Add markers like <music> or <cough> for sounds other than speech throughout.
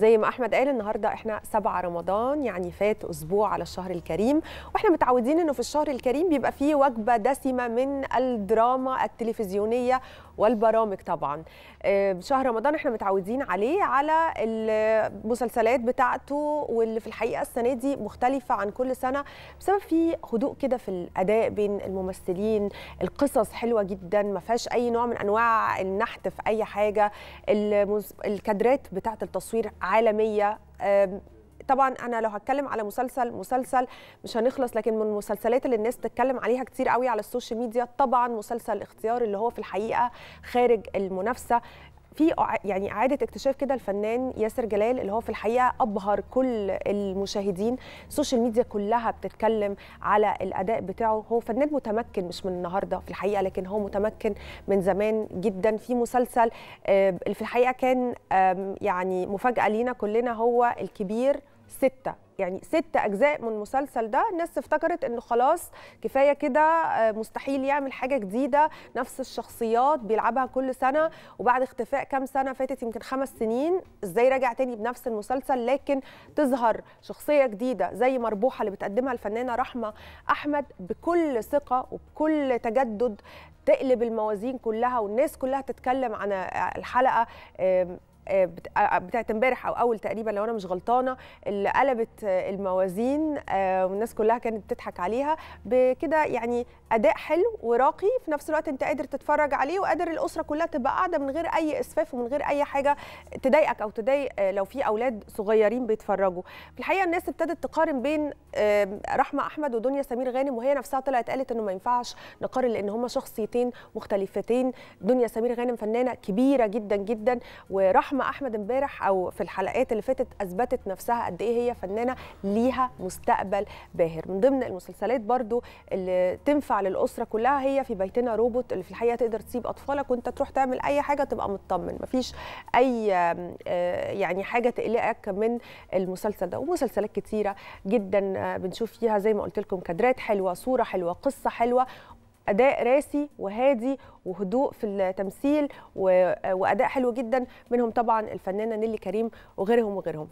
زي ما احمد قال النهارده احنا 7 رمضان يعني فات اسبوع على الشهر الكريم واحنا متعودين انه في الشهر الكريم بيبقى فيه وجبه دسمه من الدراما التلفزيونيه والبرامج طبعا آه، شهر رمضان احنا متعودين عليه على المسلسلات بتاعته واللي في الحقيقه السنه دي مختلفه عن كل سنه بسبب في هدوء كده في الاداء بين الممثلين القصص حلوه جدا ما فيهاش اي نوع من انواع النحت في اي حاجه الكادرات بتاعه التصوير عالميه طبعا انا لو هتكلم على مسلسل مسلسل مش هنخلص لكن من المسلسلات اللي الناس تتكلم عليها كتير قوي على السوشيال ميديا طبعا مسلسل اختيار اللي هو في الحقيقه خارج المنافسه في يعني اعاده اكتشاف كده الفنان ياسر جلال اللي هو في الحقيقه ابهر كل المشاهدين السوشيال ميديا كلها بتتكلم على الاداء بتاعه هو فنان متمكن مش من النهارده في الحقيقه لكن هو متمكن من زمان جدا في مسلسل في الحقيقه كان يعني مفاجاه لينا كلنا هو الكبير ستة يعني ستة أجزاء من المسلسل ده الناس افتكرت إنه خلاص كفاية كده آه، مستحيل يعمل حاجة جديدة نفس الشخصيات بيلعبها كل سنة وبعد اختفاء كام سنة فاتت يمكن خمس سنين إزاي راجع تاني بنفس المسلسل لكن تظهر شخصية جديدة زي مربوحة اللي بتقدمها الفنانة رحمة أحمد بكل ثقة وبكل تجدد تقلب الموازين كلها والناس كلها تتكلم عن آه، الحلقة بتاعت امبارح او اول تقريبا لو انا مش غلطانه اللي قلبت الموازين آه، والناس كلها كانت بتضحك عليها بكده يعني اداء حلو وراقي في نفس الوقت انت قادر تتفرج عليه وقادر الاسره كلها تبقى قاعده من غير اي اسفاف ومن غير اي حاجه تضايقك او تضايق آه، لو في اولاد صغيرين بيتفرجوا في الحقيقه الناس ابتدت تقارن بين رحمه احمد ودنيا سمير غانم وهي نفسها طلعت قالت انه ما ينفعش نقارن لان هما شخصيتين مختلفتين دنيا سمير غانم فنانه كبيره جدا جدا ورحمه احمد امبارح او في الحلقات اللي فاتت اثبتت نفسها قد ايه هي فنانه ليها مستقبل باهر من ضمن المسلسلات برضو اللي تنفع للاسره كلها هي في بيتنا روبوت اللي في الحقيقه تقدر تسيب اطفالك وانت تروح تعمل اي حاجه تبقى مطمن مفيش اي آه، يعني حاجه تقلقك من المسلسل ده ومسلسلات كتيره جدا آه، بنشوف فيها زي ما قلت لكم كادرات حلوه صوره حلوه قصه حلوه اداء راسي وهادي وهدوء في التمثيل واداء حلو جدا منهم طبعا الفنانه نيلي كريم وغيرهم وغيرهم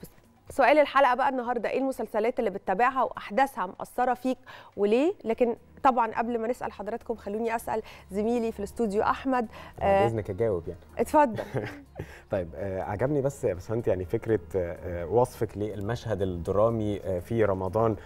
سؤال الحلقه بقى النهارده ايه المسلسلات اللي بتتابعها واحداثها مأثره فيك وليه لكن طبعا قبل ما نسال حضراتكم خلوني اسال زميلي في الاستوديو احمد آه، باذنك اجاوب آه، يعني اتفضل <laughs> طيب آه، عجبني بس يا انت يعني فكره وصفك للمشهد الدرامي في رمضان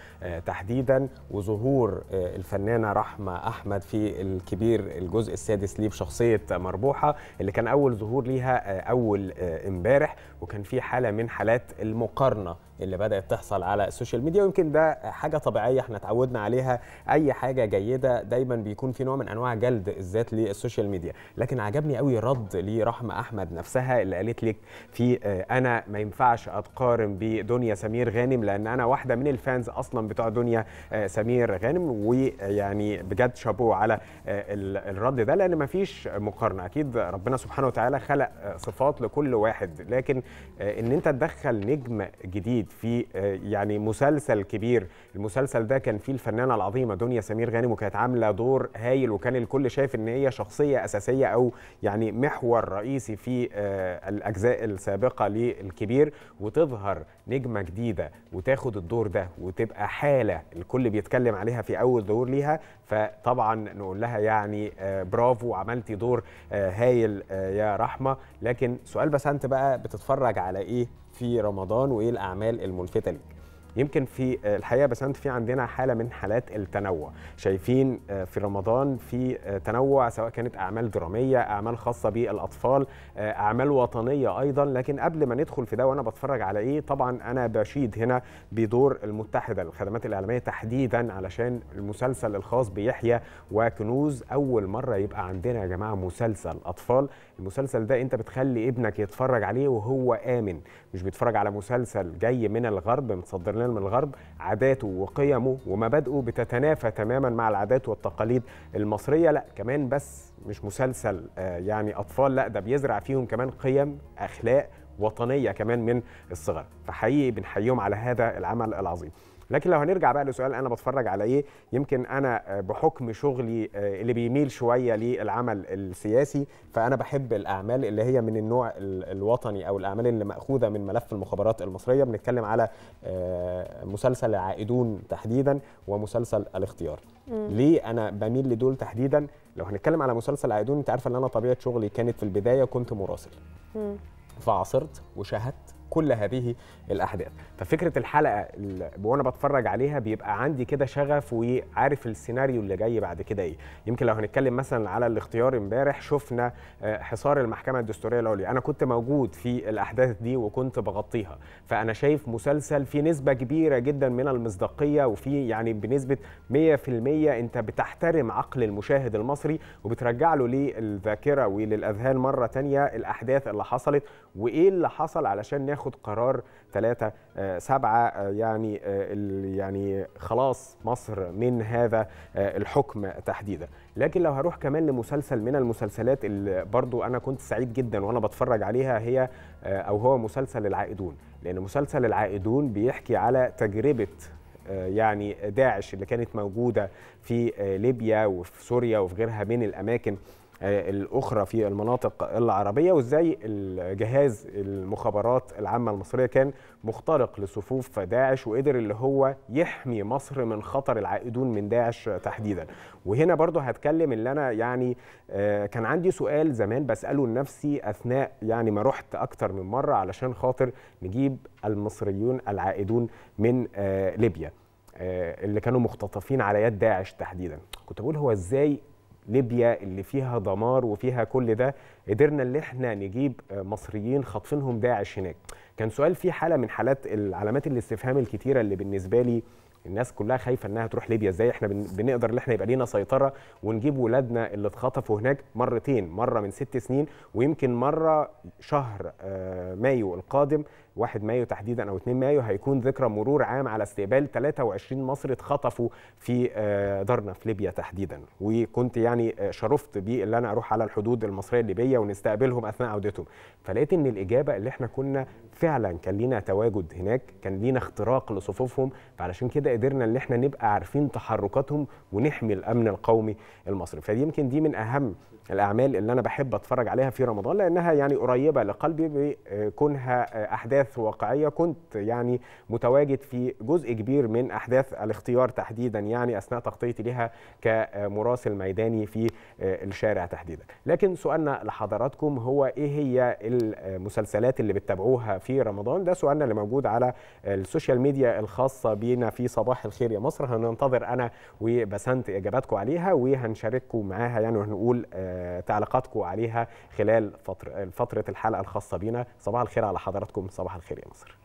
تحديدا وظهور الفنانه رحمه احمد في الكبير الجزء السادس ليه بشخصيه مربوحه اللي كان اول ظهور ليها اول امبارح وكان في حاله من حالات المقارنه اللي بدات تحصل على السوشيال ميديا ويمكن ده حاجه طبيعيه احنا اتعودنا عليها اي حاجه جيده دايما بيكون في نوع من انواع جلد الذات للسوشيال ميديا لكن عجبني قوي رد لرحمه احمد نفسها اللي قالت لك في آه، انا ما ينفعش اتقارن بدنيا سمير غانم لان انا واحده من الفانز اصلا بتوع دنيا آه، سمير غانم ويعني بجد شابوه على آه، الرد ده لان ما فيش مقارنه اكيد ربنا سبحانه وتعالى خلق صفات لكل واحد لكن ان انت تدخل نجم جديد جديد في آه، يعني مسلسل كبير المسلسل ده كان فيه الفنانه العظيمه دنيا سمير غانم وكانت عامله دور هايل وكان الكل شايف ان هي شخصيه اساسيه او يعني محور رئيسي في آه، الاجزاء السابقه للكبير وتظهر نجمه جديده وتاخد الدور ده وتبقى حاله الكل بيتكلم عليها في اول دور ليها فطبعا نقول لها يعني آه، برافو عملتي دور هايل يا رحمه لكن سؤال بس انت بقى بتتفرج على ايه في رمضان وايه الاعمال الملفته ليك يمكن في آه، الحقيقه بس انت في عندنا حاله من حالات التنوع شايفين آه، في رمضان في آه، تنوع سواء كانت اعمال دراميه اعمال خاصه بالاطفال اعمال وطنيه ايضا لكن قبل ما ندخل في ده وانا بتفرج على ايه طبعا انا بشيد هنا بدور المتحده للخدمات الاعلاميه تحديدا علشان المسلسل الخاص بيحيى وكنوز اول مره يبقى عندنا يا جماعه مسلسل اطفال المسلسل ده انت بتخلي ابنك يتفرج عليه وهو امن مش بيتفرج على مسلسل جاي من الغرب متصدر الشمال من الغرب عاداته وقيمه ومبادئه بتتنافى تماما مع العادات والتقاليد المصريه لا كمان بس مش مسلسل آه، يعني اطفال لا ده بيزرع فيهم كمان قيم اخلاق وطنيه كمان من الصغر فحقيقي بنحييهم على هذا العمل العظيم لكن لو هنرجع بقى لسؤال انا بتفرج على ايه يمكن انا بحكم شغلي آه، اللي بيميل شويه للعمل السياسي فانا بحب الاعمال اللي هي من النوع الوطني او الاعمال اللي ماخوذه من ملف المخابرات المصريه بنتكلم على آه، مسلسل العائدون تحديدا ومسلسل الاختيار مم. ليه انا بميل لدول تحديدا لو هنتكلم على مسلسل العائدون انت عارفه ان انا طبيعه شغلي كانت في البدايه كنت مراسل مم. فعاصرت وشاهدت كل هذه الاحداث ففكره الحلقه وانا بتفرج عليها بيبقى عندي كده شغف وعارف السيناريو اللي جاي بعد كده ايه يمكن لو هنتكلم مثلا على الاختيار امبارح شفنا آه، حصار المحكمه الدستوريه العليا انا كنت موجود في الاحداث دي وكنت بغطيها فانا شايف مسلسل في نسبه كبيره جدا من المصداقيه وفي يعني بنسبه 100% انت بتحترم عقل المشاهد المصري وبترجع له للذاكره وللاذهان مره تانية الاحداث اللي حصلت وايه اللي حصل علشان ناخد ياخد قرار 3 7 آه، آه، يعني آه، يعني خلاص مصر من هذا الحكم تحديدا لكن لو هروح كمان لمسلسل من المسلسلات اللي برضو انا كنت سعيد جدا وانا بتفرج عليها هي او هو مسلسل العائدون لان مسلسل العائدون بيحكي على تجربه يعني داعش اللي كانت موجوده في ليبيا وفي سوريا وفي غيرها من الاماكن الاخرى في المناطق العربيه وازاي الجهاز المخابرات العامه المصريه كان مخترق لصفوف داعش وقدر اللي هو يحمي مصر من خطر العائدون من داعش تحديدا وهنا برضو هتكلم اللي انا يعني آه، كان عندي سؤال زمان بساله لنفسي اثناء يعني ما رحت اكتر من مره علشان خاطر نجيب المصريون العائدون من آه، ليبيا آه، اللي كانوا مختطفين على يد داعش تحديدا كنت بقول هو ازاي ليبيا اللي فيها دمار وفيها كل ده قدرنا اللي احنا نجيب آه، مصريين خاطفينهم داعش هناك كان سؤال في حاله من حالات العلامات الاستفهام الكتيره اللي بالنسبه لي الناس كلها خايفه انها تروح ليبيا ازاي احنا بنقدر ان احنا يبقى لينا سيطره ونجيب ولادنا اللي اتخطفوا هناك مرتين مره من ست سنين ويمكن مره شهر آه، مايو القادم 1 مايو تحديدا او 2 مايو هيكون ذكرى مرور عام على استقبال 23 مصري اتخطفوا في آه، دارنا في ليبيا تحديدا وكنت يعني آه، شرفت بيه ان انا اروح على الحدود المصريه الليبيه ونستقبلهم اثناء عودتهم فلقيت ان الاجابه اللي احنا كنا فعلا كان لينا تواجد هناك كان لينا اختراق لصفوفهم فعلشان كده قدرنا ان احنا نبقى عارفين تحركاتهم ونحمي الامن القومي المصري فدي يمكن دي من اهم الاعمال اللي انا بحب اتفرج عليها في رمضان لانها يعني قريبه لقلبي بكونها احداث واقعيه كنت يعني متواجد في جزء كبير من احداث الاختيار تحديدا يعني اثناء تغطيتي لها كمراسل ميداني في آه، الشارع تحديدا لكن سؤالنا لحضراتكم هو ايه هي المسلسلات اللي بتتابعوها في رمضان ده سؤالنا اللي موجود على السوشيال ميديا الخاصه بينا في صباح الخير يا مصر هننتظر انا وبسنت اجاباتكم عليها وهنشارككم معاها يعني وهنقول آه، تعليقاتكم عليها خلال فتره الحلقه الخاصه بينا صباح الخير على حضراتكم صباح الخير يا مصر